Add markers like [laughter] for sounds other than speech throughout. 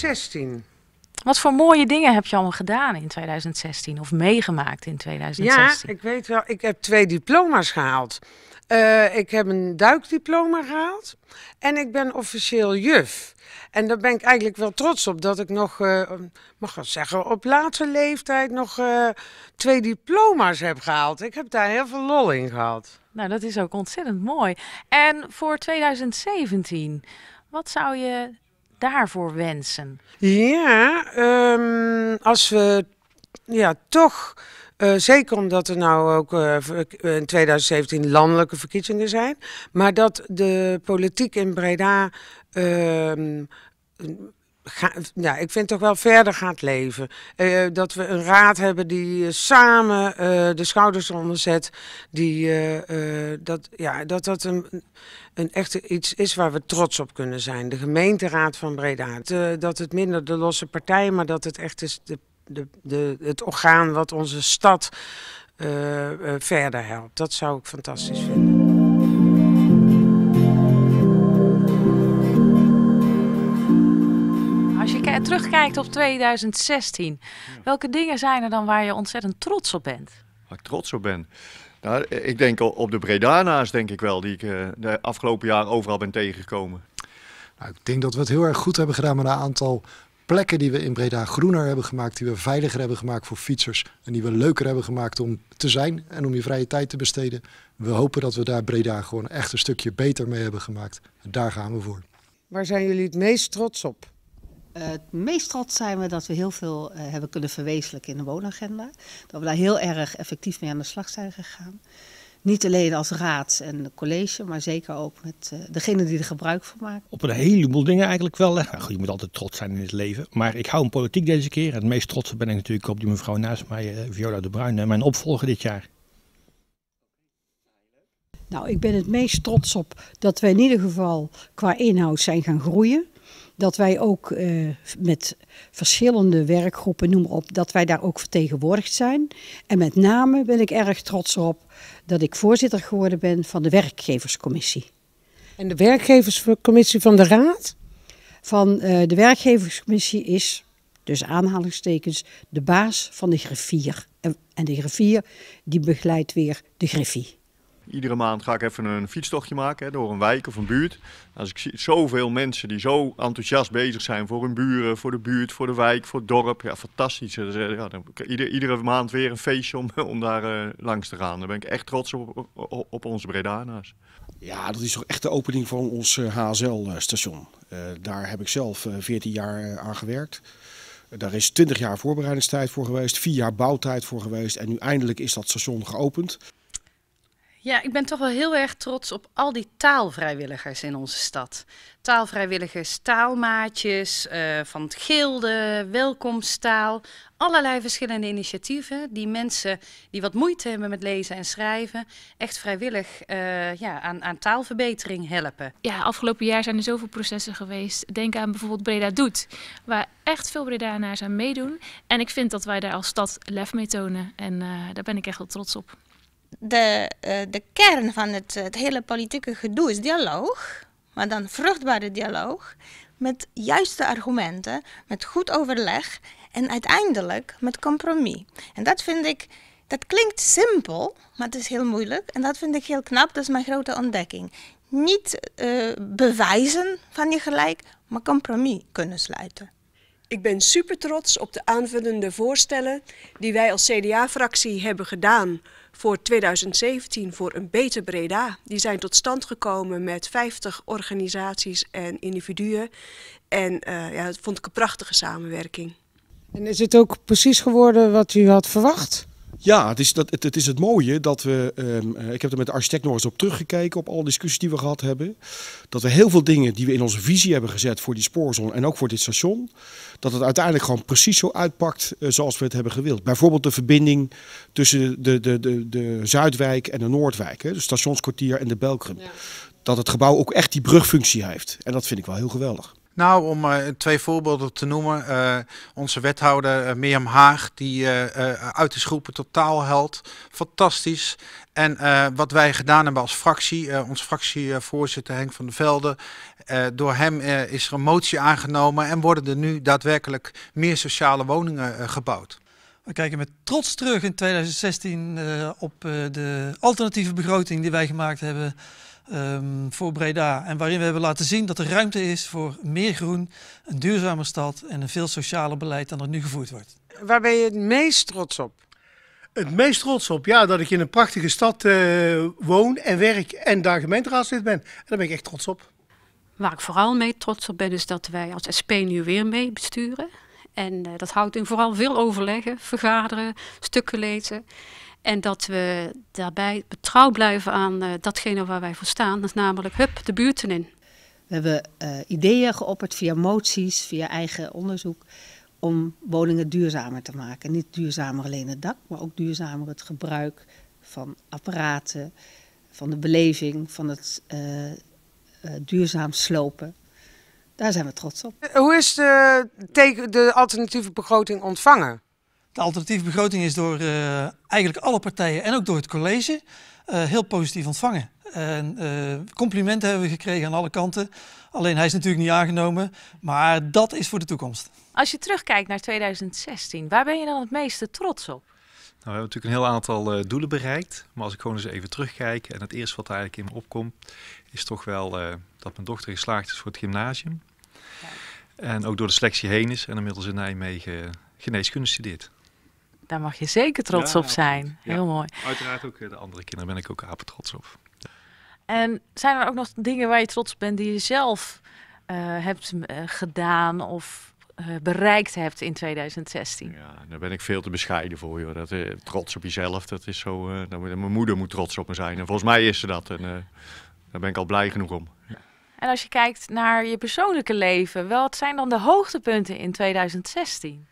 2016. Wat voor mooie dingen heb je allemaal gedaan in 2016 of meegemaakt in 2016? Ja, ik weet wel, ik heb twee diploma's gehaald. Uh, ik heb een duikdiploma gehaald en ik ben officieel juf. En daar ben ik eigenlijk wel trots op dat ik nog, uh, mag ik zeggen, op laatste leeftijd nog eh, twee diploma's heb gehaald. Ik heb daar heel veel lol in gehad. Nou, dat is ook ontzettend mooi. En voor 2017, wat zou je daarvoor wensen? Ja, ehm, als we ja, toch. Eh, zeker omdat er nou ook eh, eh, in 2017 landelijke verkiezingen zijn. Maar dat de politiek in Breda uh, ja, ik vind toch wel verder gaat leven. Eh, dat we een raad hebben die eh, samen eh, de schouders onder zet. Die, dat, ja, dat dat een, een echt iets is waar we trots op kunnen zijn. De gemeenteraad van Breda. dat het minder de losse partij, maar dat het echt is de, de, de, het orgaan wat onze stad verder helpt. Dat zou ik fantastisch vinden. Als je terugkijkt op 2016, welke dingen zijn er dan waar je ontzettend trots op bent? Waar ik trots op ben? Nou, eh, ik denk op de Bredana's, denk ik wel, die ik eh, de afgelopen jaar overal ben tegengekomen. Nou, ik denk dat we het heel erg goed hebben gedaan met een aantal plekken die we in Breda groener hebben gemaakt, die we veiliger hebben gemaakt voor fietsers en die we leuker hebben gemaakt om te zijn en om je vrije tijd te besteden. We hopen dat we daar Breda gewoon echt een stukje beter mee hebben gemaakt. daar gaan we voor. Waar zijn jullie het meest trots op? Het meest trots zijn we dat we heel veel eh, hebben kunnen verwezenlijken in de woonagenda. Dat we daar heel erg effectief mee aan de slag zijn gegaan. Niet alleen als raad en college, maar zeker ook met uh, degene die er gebruik van maken. Op een heleboel dingen eigenlijk wel. Nou, je moet altijd trots zijn in het leven. Maar ik hou een politiek deze keer. En het meest trots ben ik natuurlijk op die mevrouw naast mij, eh, Viola de Bruin, mijn opvolger dit jaar. Nou, ik ben het meest trots op dat we in ieder geval qua inhoud zijn gaan groeien dat wij ook eh, met verschillende werkgroepen, noem maar op, dat wij daar ook vertegenwoordigd zijn. En met name ben ik erg trots op dat ik voorzitter geworden ben van de werkgeverscommissie. En de werkgeverscommissie van de Raad? Van eh, de werkgeverscommissie is, dus aanhalingstekens, de baas van de griffier. En, en de griffier die begeleidt weer de griffie. Iedere maand ga ik even een fietstochtje maken door een wijk of een buurt. Als ik zie zoveel mensen die zo enthousiast bezig zijn voor hun buren, voor de buurt, voor de wijk, voor het dorp. Ja, fantastisch. Dus, ja, dan, iedere maand weer een feestje om, [laughs] daar eh, langs te gaan. Daar ben ik echt trots op, op, onze Bredana's. Ja, dat is toch echt de opening van ons HSL-station. Eh, daar heb ik zelf 14 jaar aan gewerkt. Daar is 20 jaar voorbereidingstijd voor geweest, 4 jaar bouwtijd voor geweest en nu eindelijk is dat station geopend. Ja, ik ben toch wel heel erg trots op al die taalvrijwilligers in onze stad. Taalvrijwilligers, taalmaatjes, eh, van het gilde, welkomstaal. Allerlei verschillende initiatieven die mensen die wat moeite hebben met lezen en schrijven... echt vrijwillig eh, ja, aan, aan, taalverbetering helpen. Ja, afgelopen jaar zijn er zoveel processen geweest. Denk aan bijvoorbeeld Breda Doet, waar echt veel Bredanaars aan meedoen. En ik vind dat wij daar als stad lef mee tonen. En eh, daar ben ik echt wel trots op de, eh, de kern van het, het hele politieke gedoe is dialoog, maar dan vruchtbare dialoog met juiste argumenten, met goed overleg en uiteindelijk met compromis. En dat vind ik, dat klinkt simpel, maar het is heel moeilijk en dat vind ik heel knap, dat is mijn grote ontdekking. Niet eh, bewijzen van je gelijk, maar compromis kunnen sluiten. Ik ben super trots op de aanvullende voorstellen die wij als CDA-fractie hebben gedaan voor 2017 voor een beter Breda. Die zijn tot stand gekomen met 50 organisaties en individuen. En eh, ja, dat vond ik een prachtige samenwerking. En is het ook precies geworden wat u had verwacht? Ja, het is, dat, het, is het mooie dat we, ehm, eh, ik heb er met de architect nog eens op teruggekeken op alle discussies die we gehad hebben. Dat we heel veel dingen die we in onze visie hebben gezet voor die spoorzone en ook voor dit station, dat het uiteindelijk gewoon precies zo uitpakt eh, zoals we het hebben gewild. Bijvoorbeeld de verbinding tussen de, de, de, de Zuidwijk en de Noordwijk, hè, de stationskwartier en de Belkrum. Dat het gebouw ook echt die brugfunctie heeft. En dat vind ik wel heel geweldig. Nou, om eh, twee voorbeelden te noemen. Eh, onze wethouder uh, Mirjam Haag, die uit de groepen totaal held. Fantastisch. En wat wij gedaan hebben als fractie, onze fractievoorzitter Henk van der Velde, door hem is er een motie aangenomen en worden er nu daadwerkelijk meer sociale woningen gebouwd. We kijken met trots terug in 2016 op de alternatieve begroting die wij gemaakt hebben Ehm, voor Breda. En waarin we hebben laten zien dat er ruimte is voor meer groen, een duurzamer stad en een veel socialer beleid dan er nu gevoerd wordt. Waar ben je het meest trots op? Het meest trots op, ja, dat ik in een prachtige stad eh, woon en werk en daar gemeenteraadslid ben. En daar ben ik echt trots op. Waar ik vooral mee trots op ben, is dat wij als SP nu weer mee besturen. En eh, dat houdt in vooral veel overleggen, vergaderen, stukken lezen. En dat we daarbij betrouw blijven aan eh, datgene waar wij voor staan. Dat is namelijk, hup, de buurten in. We hebben eh, ideeën geopperd via moties, via eigen onderzoek. om woningen duurzamer te maken. Niet duurzamer alleen het dak, maar ook duurzamer het gebruik van apparaten. van de beleving, van het eh, duurzaam slopen. Daar zijn we trots op. Hoe is de, de alternatieve begroting ontvangen? De alternatieve begroting is door eh, eigenlijk alle partijen en ook door het college eh, heel positief ontvangen. En eh, complimenten hebben we gekregen aan alle kanten. Alleen hij is natuurlijk niet aangenomen, maar dat is voor de toekomst. Als je terugkijkt naar 2016, waar ben je dan het meeste trots op? Nou, we hebben natuurlijk een heel aantal doelen bereikt. Maar als ik gewoon eens even terugkijk, en het eerste wat eigenlijk in me opkomt, is toch wel dat mijn dochter geslaagd is voor het gymnasium. Ja. En ook door de selectie heen is en inmiddels in Nijmegen geneeskunde studeert daar mag je zeker trots op zijn. Heel mooi. Uiteraard ook eh, de andere kinderen ben ik ook apen trots op. En zijn er ook nog dingen waar je trots op bent die je zelf eh, hebt eh, gedaan of bereikt hebt in 2016? Ja, daar ben ik veel te bescheiden voor. Joh. Dat, trots op jezelf, dat is zo. Dat, mijn moeder moet trots op me zijn. En volgens mij is ze dat. En daar ben ik al blij genoeg om. En als je kijkt naar je persoonlijke leven, wat zijn dan de hoogtepunten in 2016?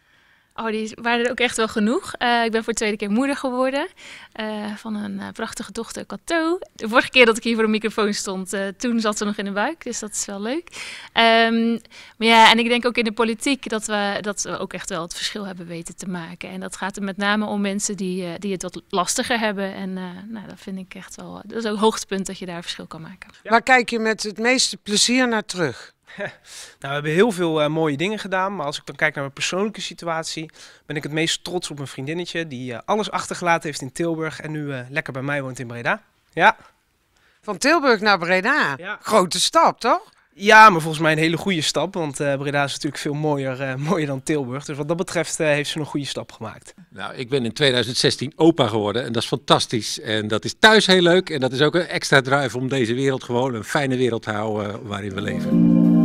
Oh, die waren er ook echt wel genoeg. Eh, ik ben voor de tweede keer moeder geworden eh, van een eh, prachtige dochter, Cato. De vorige keer dat ik hier voor een microfoon stond, toen zat ze nog in de buik, dus dat is wel leuk. Ehm, maar ja, en ik denk ook in de politiek dat we, dat we ook echt wel het verschil hebben weten te maken. En dat gaat er met name om mensen die, die het wat lastiger hebben. En nou, dat vind ik echt wel, dat is ook hoogtepunt dat je daar verschil kan maken. Waar kijk je met het meeste plezier naar terug? [laughs] nou, we hebben heel veel eh, mooie dingen gedaan. Maar als ik dan kijk naar mijn persoonlijke situatie, ben ik het meest trots op mijn vriendinnetje. Die eh, alles achtergelaten heeft in Tilburg en nu eh, lekker bij mij woont in Breda. Ja. Van Tilburg naar Breda. Grote stap, toch? Ja, maar volgens mij een hele goede stap. Want Breda is natuurlijk veel mooier, [laughs] mooier dan Tilburg. Dus wat dat betreft heeft ze een goede stap gemaakt. Nou, ik ben in 2016 opa geworden. En dat is fantastisch. En dat is thuis heel leuk. En dat is ook een extra drive om deze wereld gewoon een fijne wereld te houden waarin we leven.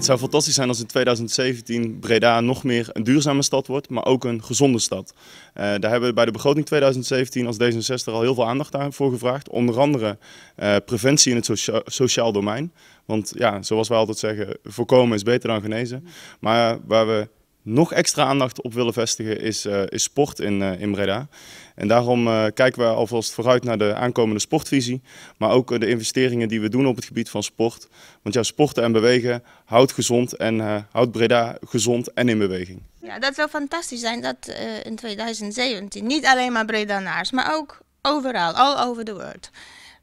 Het zou fantastisch zijn als in 2017 Breda nog meer een duurzame stad wordt, maar ook een gezonde stad. Eh, daar hebben we bij de begroting 2017 als D66 al heel veel aandacht aan voor gevraagd. Onder andere eh, preventie in het sociaal domein. Want ja, zoals wij altijd zeggen, voorkomen is beter dan genezen. Maar waar we nog extra aandacht op willen vestigen is, eh, is sport in, eh, in Breda. En daarom eh, kijken we alvast vooruit naar de aankomende sportvisie. Maar ook de investeringen die we doen op het gebied van sport. Want ja, sporten en bewegen houdt gezond en houdt Breda gezond en in beweging. Ja, dat zou fantastisch zijn dat in 2017 niet alleen maar Bredanaars, maar ook overal, all over the world.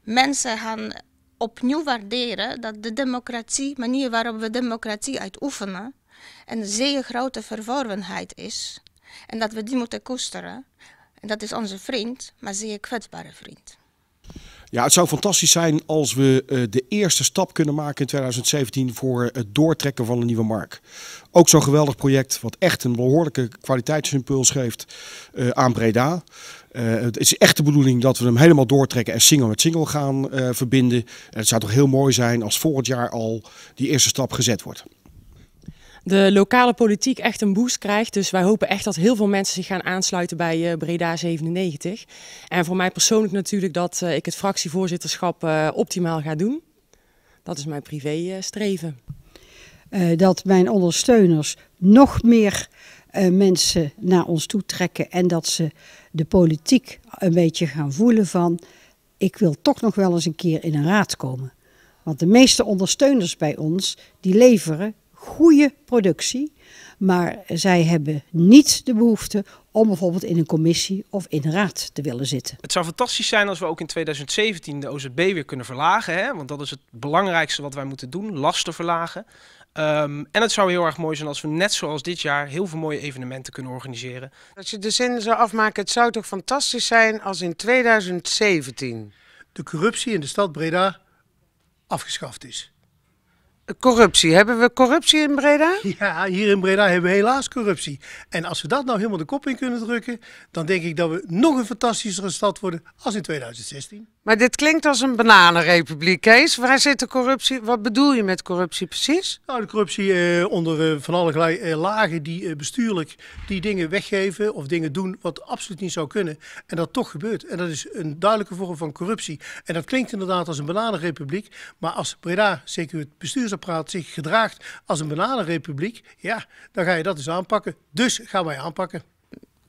Mensen gaan opnieuw waarderen dat de democratie, manier waarop we democratie uitoefenen, en zeer grote verworvenheid is. En dat we die moeten koesteren. En dat is onze vriend, maar zeer kwetsbare vriend. Ja, het zou fantastisch zijn als we eh, de eerste stap kunnen maken in 2017 voor het doortrekken van een nieuwe markt. Ook zo'n geweldig project, wat echt een behoorlijke kwaliteitsimpuls geeft eh, aan Breda. Eh, het is echt de bedoeling dat we hem helemaal doortrekken en single met single gaan verbinden. En het zou toch heel mooi zijn als volgend jaar al die eerste stap gezet wordt de lokale politiek echt een boost krijgt. Dus wij hopen echt dat heel veel mensen zich gaan aansluiten bij eh, Breda 97. En voor mij persoonlijk natuurlijk dat eh, ik het fractievoorzitterschap eh, optimaal ga doen. Dat is mijn privé streven. dat mijn ondersteuners nog meer mensen naar ons toe trekken en dat ze de politiek een beetje gaan voelen van ik wil toch nog wel eens een keer in een raad komen. Want de meeste ondersteuners bij ons die leveren goede productie. Maar zij hebben niet de behoefte om bijvoorbeeld in een commissie of in een raad te willen zitten. Het zou fantastisch zijn als we ook in 2017 de OZB weer kunnen verlagen. Hè? Want dat is het belangrijkste wat wij moeten doen, lasten verlagen. Ehm, en het zou heel erg mooi zijn als we net zoals dit jaar heel veel mooie evenementen kunnen organiseren. Als je de zin zou afmaken, het zou toch fantastisch zijn als in 2017 de corruptie in de stad Breda afgeschaft is. Corruptie. Hebben we corruptie in Breda? [laughs] Ja, hier in Breda hebben we helaas corruptie. En als we dat nou helemaal de kop in kunnen drukken, dan denk ik dat we nog een fantastischere stad worden als in 2016. Maar dit klinkt als een bananenrepubliek, Kees. Waar zit de corruptie? Wat bedoel je met corruptie precies? Nou, de corruptie eh, onder eh, van allerlei eh, lagen die eh, bestuurlijk die dingen weggeven of dingen doen wat absoluut niet zou kunnen. En dat toch gebeurt. En dat is een duidelijke vorm van corruptie. En dat klinkt inderdaad als een bananenrepubliek. Maar als Breda, zeker het bestuursapparaat, Praat zich gedraagt als een bananenrepubliek, ja, dan ga je dat dus aanpakken. Dus gaan wij aanpakken.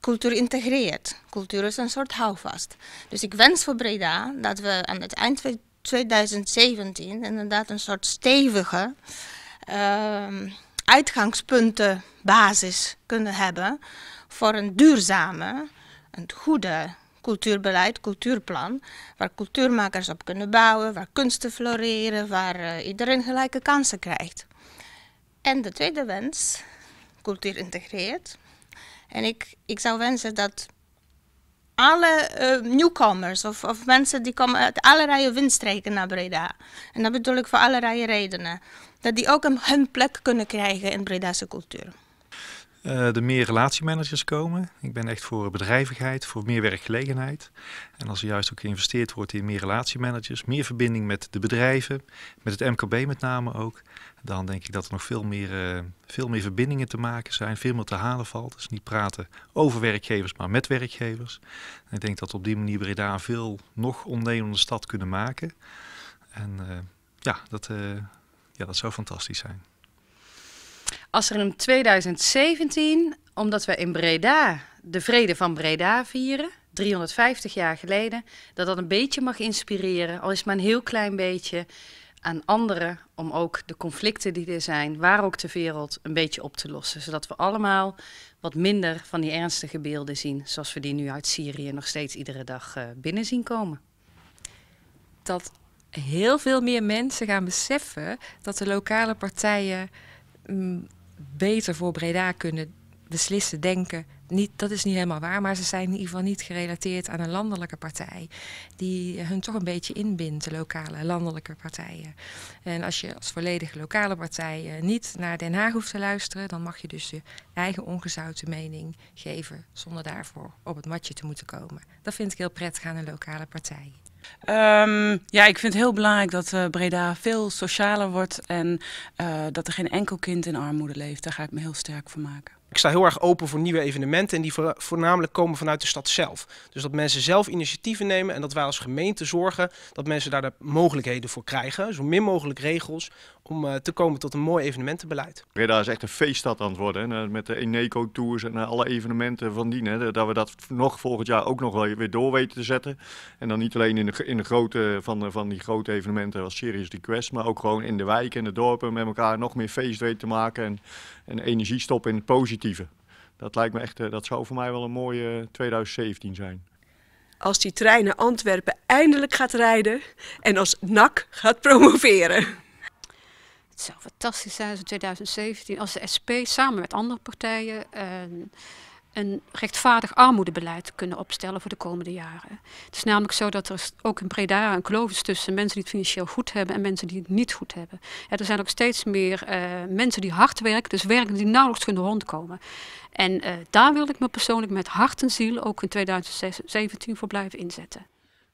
Cultuur integreert. Cultuur is een soort houvast. Dus ik wens voor Breda dat we aan het eind van 2017 inderdaad een soort stevige ehm, uitgangspuntenbasis kunnen hebben voor een duurzame, een goede cultuurbeleid, cultuurplan, waar cultuurmakers op kunnen bouwen, waar kunsten floreren, waar eh, iedereen gelijke kansen krijgt. En de tweede wens, cultuur integreert. En ik, ik zou wensen dat alle uh, newcomers of, of, mensen die komen uit allerlei windstreken naar Breda. En dat bedoel ik voor allerlei redenen. Dat die ook hun plek kunnen krijgen in Bredase cultuur. Uh, er meer relatiemanagers komen. Ik ben echt voor bedrijvigheid, voor meer werkgelegenheid. En als er juist ook geïnvesteerd wordt in meer relatiemanagers, meer verbinding met de bedrijven, met het MKB met name ook, dan denk ik dat er nog veel meer, eh, veel meer verbindingen te maken zijn, veel meer te halen valt. Dus niet praten over werkgevers, maar met werkgevers. En ik denk dat we op die manier Breda een veel nog ondernemende stad kunnen maken. En eh, ja, dat, ja, dat zou fantastisch zijn. Als er in 2017, omdat we in Breda de vrede van Breda vieren, 350 jaar geleden, dat dat een beetje mag inspireren, al is het maar een heel klein beetje, aan anderen om ook de conflicten die er zijn, waar ook ter wereld, een beetje op te lossen. Zodat we allemaal wat minder van die ernstige beelden zien, zoals we die nu uit Syrië nog steeds iedere dag eh, binnen zien komen. Dat heel veel meer mensen gaan beseffen dat de lokale partijen beter voor Breda kunnen beslissen, denken. Niet, dat is niet helemaal waar, maar ze zijn in ieder geval niet gerelateerd aan een landelijke partij. Die hun toch een beetje inbindt, de lokale, landelijke partijen. En als je als volledige lokale partij eh, niet naar Den Haag hoeft te luisteren, dan mag je dus je eigen ongezouten mening geven, zonder daarvoor op het matje te moeten komen. Dat vind ik heel prettig aan een lokale partij. Ehm, ja, ik vind het heel belangrijk dat eh, Breda veel socialer wordt en eh, dat er geen enkel kind in armoede leeft. Daar ga ik me heel sterk voor maken ik sta heel erg open voor nieuwe evenementen en die voornamelijk komen vanuit de stad zelf. Dus dat mensen zelf initiatieven nemen en dat wij als gemeente zorgen dat mensen daar de mogelijkheden voor krijgen. Zo min mogelijk regels om eh, te komen tot een mooi evenementenbeleid. Breda is echt een feeststad aan het worden. Met de Eneco-tours en eh, alle evenementen van dien. Dat we dat nog volgend jaar ook nog wel weer door weten te zetten. En dan niet alleen in de, in de grote, van, eh, van die grote evenementen als Serious Quest, Maar ook gewoon in de wijken en de dorpen met elkaar nog meer feest weten te maken. En een energie stoppen in het positieve. Dat lijkt me echt, eh, dat zou voor mij wel een mooie 2017 eh, zijn. Als die trein naar Antwerpen eindelijk gaat rijden en als NAC gaat promoveren. Het zou fantastisch zijn in 2017 als de SP samen met andere partijen. Eh, een rechtvaardig armoedebeleid kunnen opstellen voor de komende jaren. Het is namelijk zo dat er ook in Breda een kloof is tussen mensen die het financieel goed hebben en mensen die het niet goed hebben. er zijn ook steeds meer eh, mensen die hard werken, dus werken die nauwelijks kunnen rondkomen. En eh, daar wil ik me persoonlijk met hart en ziel ook in 2017 voor blijven inzetten.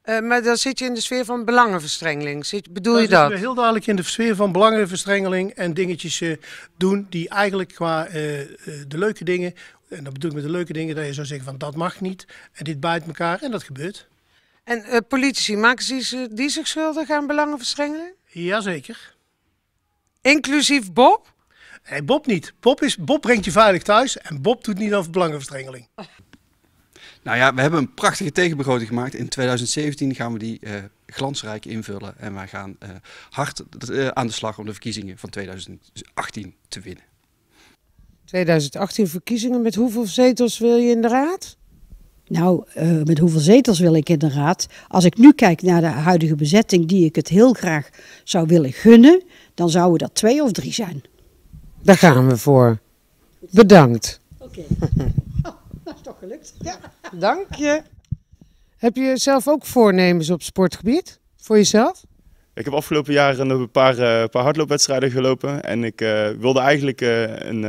Eh, maar dan zit je in de sfeer van belangenverstrengeling. Zit, bedoel je dat? We heel duidelijk in de sfeer van belangenverstrengeling en dingetjes eh, doen die eigenlijk qua eh, de leuke dingen, en dat bedoel ik met de leuke dingen, dat je zou zeggen van dat mag niet en dit bijt elkaar en dat gebeurt. En politici, maken ze die zich schuldig aan belangenverstrengeling? Jazeker. Inclusief Bob? Nee, Bob niet. Bob, is, Bob brengt je veilig thuis en Bob doet niet over belangenverstrengeling. [laughs] Nou ja, we hebben een prachtige tegenbegroting gemaakt. In 2017 gaan we die eh, glansrijk invullen. En wij gaan eh, hard eh, aan de slag om de verkiezingen van 2018 te winnen. 2018 verkiezingen, met hoeveel zetels wil je in de raad? Nou, met hoeveel zetels wil ik in de raad? Als ik nu kijk naar de huidige bezetting die ik het heel graag zou willen gunnen, dan zouden dat twee of drie zijn. Daar gaan we voor. Bedankt. Oké. [laughs] dat is toch gelukt. Ja. Dank je. Heb je zelf ook voornemens op sportgebied? Voor jezelf? Ik heb afgelopen jaar een paar, eh, paar hardloopwedstrijden gelopen. En ik eh, wilde eigenlijk eh, een,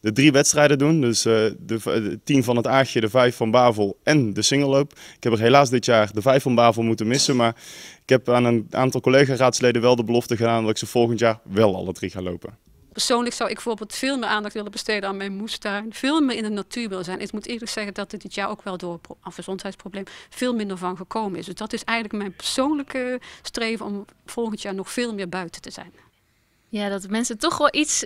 de drie wedstrijden doen. Dus de, de, tien van het Aagje, de vijf van Bavel en de singelloop. Ik heb er helaas dit jaar de vijf van Bavel moeten missen. Maar ik heb aan een aantal collega-raadsleden wel de belofte gedaan dat ik ze volgend jaar wel alle drie ga lopen. Persoonlijk zou ik bijvoorbeeld veel meer aandacht willen besteden aan mijn moestuin. Veel meer in de natuur willen zijn. Ik moet eerlijk zeggen dat dit dit jaar ook wel door een gezondheidsprobleem veel minder van gekomen is. Dus dat is eigenlijk mijn persoonlijke streven om volgend jaar nog veel meer buiten te zijn. Ja, dat mensen toch wel iets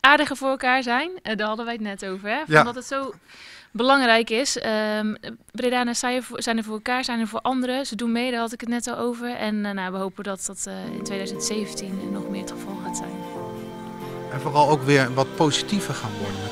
aardiger voor elkaar zijn. Eh, daar hadden wij het net over. Hè? Van ja. Dat het zo belangrijk is. Um, ehm, Bredaners nou, zijn er voor elkaar, zijn er voor anderen. Ze doen mee, daar had ik het net al over. En eh, nou, we hopen dat dat eh, in 2017 nog meer het en vooral ook weer wat positiever gaan worden.